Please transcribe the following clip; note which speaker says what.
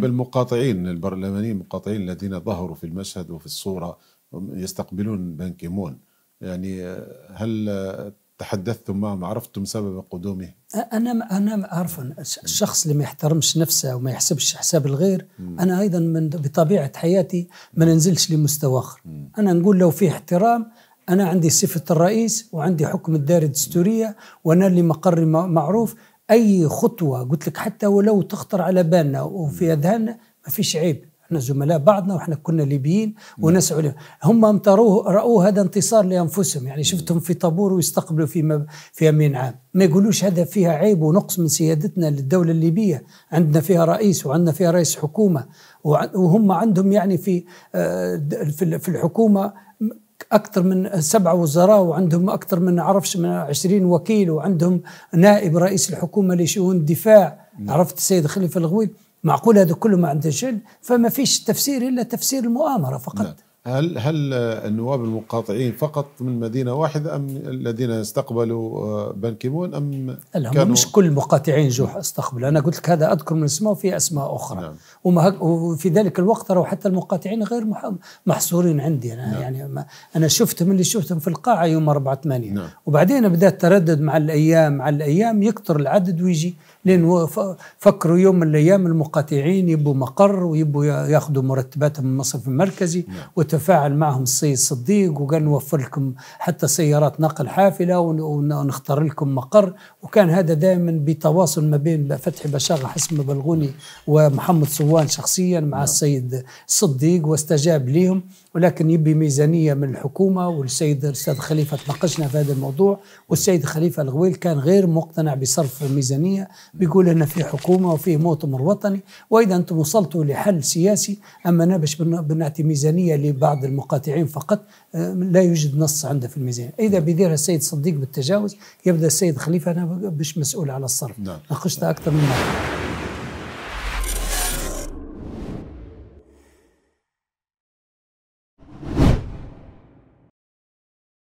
Speaker 1: بالمقاطعين البرلمانيين المقاطعين الذين ظهروا في المشهد وفي الصورة يستقبلون بان كيمون يعني هل تحدثتم معهم عرفتم سبب قدومه
Speaker 2: انا انا عارف الشخص اللي ما يحترمش نفسه وما يحسبش حساب الغير انا ايضا من بطبيعه حياتي ما ننزلش لمستوى اخر انا نقول لو في احترام انا عندي صفه الرئيس وعندي حكم الدائره الدستوريه وانا اللي مقري معروف اي خطوه قلت لك حتى ولو تخطر على بالنا وفي نعم. اذهاننا ما فيش عيب احنا زملاء بعضنا واحنا كنا ليبيين نعم. وناس علم هم امتروه راوا هذا انتصار لانفسهم يعني نعم. شفتهم في طابور ويستقبلوا في مب... في امين عام ما يقولوش هذا فيها عيب ونقص من سيادتنا للدوله الليبيه عندنا فيها رئيس وعندنا فيها رئيس حكومه وهم عندهم يعني في آه، في الحكومه اكثر من سبعه وزراء وعندهم اكثر من عرفش من 20 وكيل وعندهم نائب رئيس الحكومه لشؤون الدفاع نعم. عرفت السيد خليفه الغويب معقول هذا كله ما عنده شيء فما فيش تفسير الا تفسير المؤامره فقط لا. نعم.
Speaker 1: هل هل النواب المقاطعين فقط من مدينه واحده ام الذين استقبلوا آه، بنكيمون ام
Speaker 2: لا كانوا مش كل المقاطعين جوح استقبلوا انا قلت لك هذا اذكر من اسماء وفي اسماء اخرى نعم. وما وفي ذلك الوقت راهو حتى المقاطعين غير محصورين عندي انا نعم. يعني ما انا شفتهم اللي شفتهم في القاعه يوم 4 8 نعم. وبعدين بدا التردد مع الايام مع الايام يكثر العدد ويجي لين فكروا يوم من الايام المقاطعين يبوا مقر ويبوا ياخذوا مرتباتهم من المصرف المركزي نعم. وتفاعل معهم السيد صديق وقال نوفر لكم حتى سيارات نقل حافله ونختار لكم مقر وكان هذا دائما بتواصل ما بين فتحي بشاغه حسن بلغوني ومحمد صوان شخصيا مع نعم. السيد صديق واستجاب لهم ولكن يبي ميزانيه من الحكومه والسيد الاستاذ خليفه تناقشنا في هذا الموضوع والسيد خليفه الغويل كان غير مقتنع بصرف الميزانيه بيقول ان في حكومه وفي مؤتمر وطني واذا انتم وصلتوا لحل سياسي اما انا باش بنعطي ميزانيه بعض المقاطعين فقط آه، لا يوجد نص عنده في الميزان إذا نعم. بيديرها السيد صديق بالتجاوز يبدأ السيد خليفة أنا مش مسؤول على الصرف نعم. ناقشتها أكثر من مرة